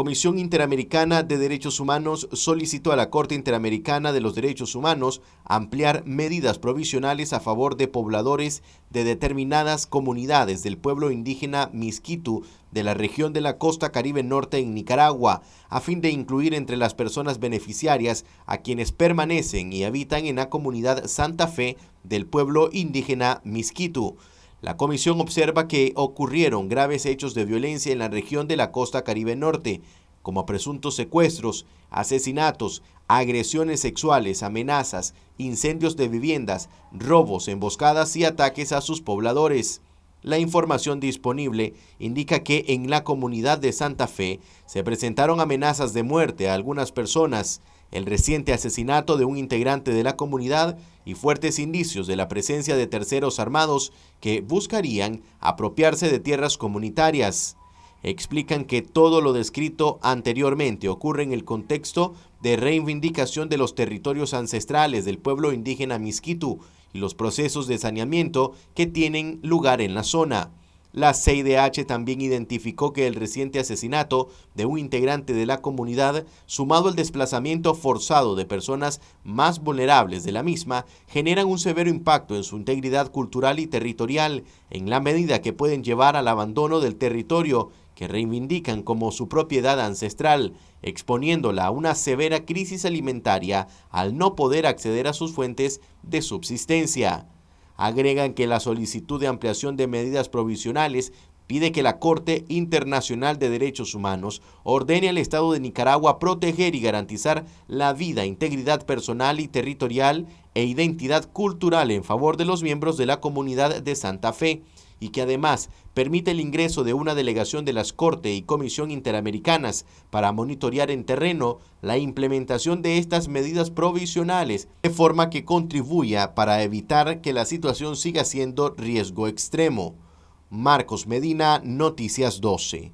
Comisión Interamericana de Derechos Humanos solicitó a la Corte Interamericana de los Derechos Humanos ampliar medidas provisionales a favor de pobladores de determinadas comunidades del pueblo indígena Misquitu de la región de la costa Caribe Norte en Nicaragua, a fin de incluir entre las personas beneficiarias a quienes permanecen y habitan en la comunidad Santa Fe del pueblo indígena Misquitu. La comisión observa que ocurrieron graves hechos de violencia en la región de la costa Caribe Norte, como presuntos secuestros, asesinatos, agresiones sexuales, amenazas, incendios de viviendas, robos, emboscadas y ataques a sus pobladores. La información disponible indica que en la comunidad de Santa Fe se presentaron amenazas de muerte a algunas personas, el reciente asesinato de un integrante de la comunidad y fuertes indicios de la presencia de terceros armados que buscarían apropiarse de tierras comunitarias. Explican que todo lo descrito anteriormente ocurre en el contexto de reivindicación de los territorios ancestrales del pueblo indígena Misquitu y los procesos de saneamiento que tienen lugar en la zona. La CIDH también identificó que el reciente asesinato de un integrante de la comunidad, sumado al desplazamiento forzado de personas más vulnerables de la misma, generan un severo impacto en su integridad cultural y territorial, en la medida que pueden llevar al abandono del territorio que reivindican como su propiedad ancestral, exponiéndola a una severa crisis alimentaria al no poder acceder a sus fuentes de subsistencia. Agregan que la solicitud de ampliación de medidas provisionales pide que la Corte Internacional de Derechos Humanos ordene al Estado de Nicaragua proteger y garantizar la vida, integridad personal y territorial e identidad cultural en favor de los miembros de la comunidad de Santa Fe y que además permite el ingreso de una delegación de las Corte y Comisión Interamericanas para monitorear en terreno la implementación de estas medidas provisionales, de forma que contribuya para evitar que la situación siga siendo riesgo extremo. Marcos Medina, Noticias 12.